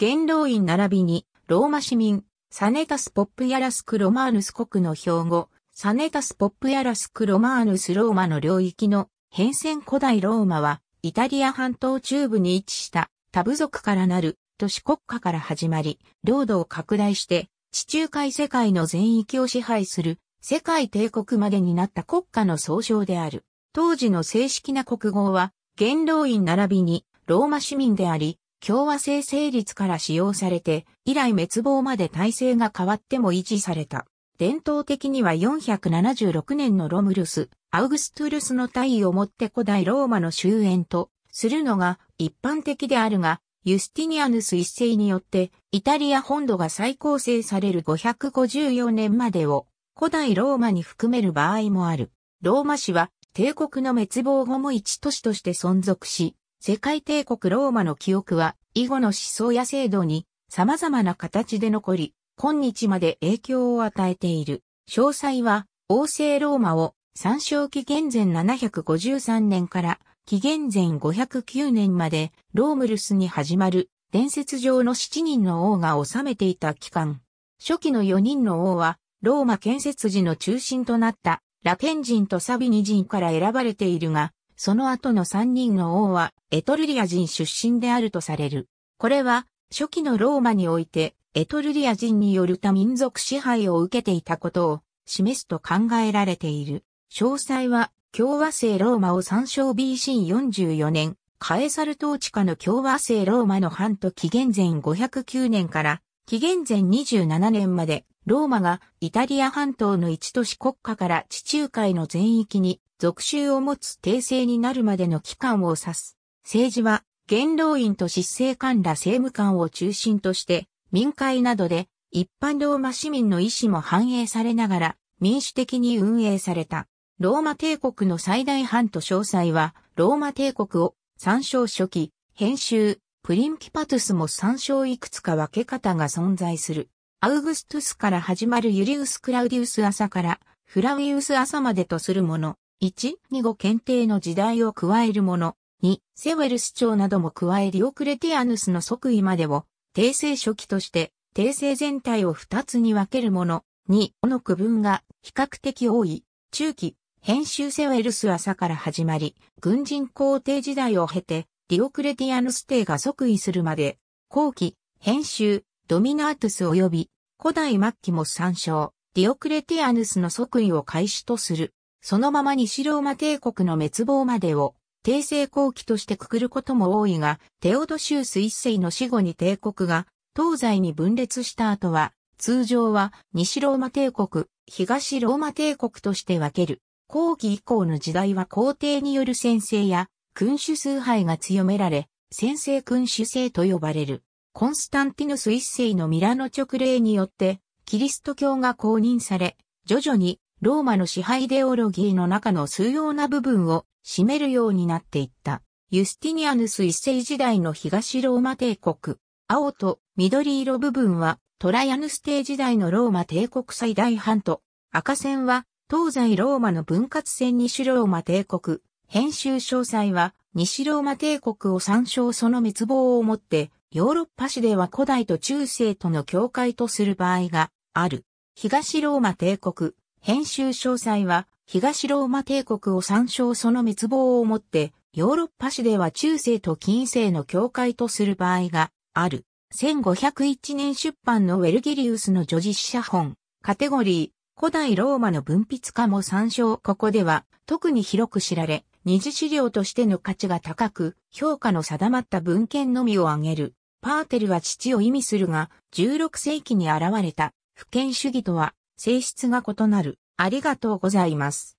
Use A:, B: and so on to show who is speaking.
A: 元老院並びに、ローマ市民、サネタス・ポップ・ヤラスク・ロマーヌス国の標語、サネタス・ポップ・ヤラスク・ロマーヌス・ローマの領域の変遷古代ローマは、イタリア半島中部に位置したタブ族からなる都市国家から始まり、領土を拡大して、地中海世界の全域を支配する世界帝国までになった国家の総称である。当時の正式な国号は、元老院並びにローマ市民であり、共和制成立から使用されて、以来滅亡まで体制が変わっても維持された。伝統的には476年のロムルス、アウグストゥルスの体位をもって古代ローマの終焉とするのが一般的であるが、ユスティニアヌス一世によってイタリア本土が再構成される554年までを古代ローマに含める場合もある。ローマ市は帝国の滅亡後も一都市として存続し、世界帝国ローマの記憶は、以後の思想や制度に様々な形で残り、今日まで影響を与えている。詳細は、王政ローマを参照紀元前753年から紀元前509年までロームルスに始まる伝説上の7人の王が治めていた期間。初期の4人の王はローマ建設時の中心となったラテン人とサビニ人から選ばれているが、その後の3人の王はエトルリア人出身であるとされる。これは初期のローマにおいてエトルリア人による他民族支配を受けていたことを示すと考えられている。詳細は共和制ローマを参照 BC44 年、カエサル統治下の共和制ローマの藩と紀元前509年から紀元前27年までローマがイタリア半島の一都市国家から地中海の全域に属州を持つ訂正になるまでの期間を指す。政治は、元老院と執政官ら政務官を中心として、民会などで、一般ローマ市民の意思も反映されながら、民主的に運営された。ローマ帝国の最大藩と詳細は、ローマ帝国を参照初期、編集、プリンキパトゥスも参照いくつか分け方が存在する。アウグストゥスから始まるユリウス・クラウディウス朝からフラウィウス朝までとするもの。1、2語検定の時代を加えるもの。2、セウェルス朝なども加えリオクレティアヌスの即位までを、訂正初期として、訂正全体を2つに分けるもの。2、の区分が比較的多い。中期、編集セウェルス朝から始まり、軍人皇帝時代を経て、ディオクレティアヌス帝が即位するまで、後期、編集、ドミナートス及び、古代末期も参照、ディオクレティアヌスの即位を開始とする。そのまま西ローマ帝国の滅亡までを、帝政後期としてくくることも多いが、テオドシウス一世の死後に帝国が東西に分裂した後は、通常は西ローマ帝国、東ローマ帝国として分ける。後期以降の時代は皇帝による先制や君主崇拝が強められ、先制君主制と呼ばれる。コンスタンティヌス一世のミラノ直令によって、キリスト教が公認され、徐々にローマの支配デオロギーの中の数要な部分を占めるようになっていった。ユスティニアヌス一世時代の東ローマ帝国。青と緑色部分はトライアヌス帝時代のローマ帝国最大半と、赤線は東西ローマの分割線西ローマ帝国。編集詳細は西ローマ帝国を参照その滅亡をもって、ヨーロッパ史では古代と中世との境界とする場合がある。東ローマ帝国、編集詳細は、東ローマ帝国を参照その滅亡をもって、ヨーロッパ史では中世と近世の境界とする場合がある。1501年出版のウェルギリウスの女実写本、カテゴリー、古代ローマの文筆家も参照ここでは特に広く知られ、二次資料としての価値が高く、評価の定まった文献のみを挙げる。パーテルは父を意味するが、16世紀に現れた、不権主義とは、性質が異なる。ありがとうございます。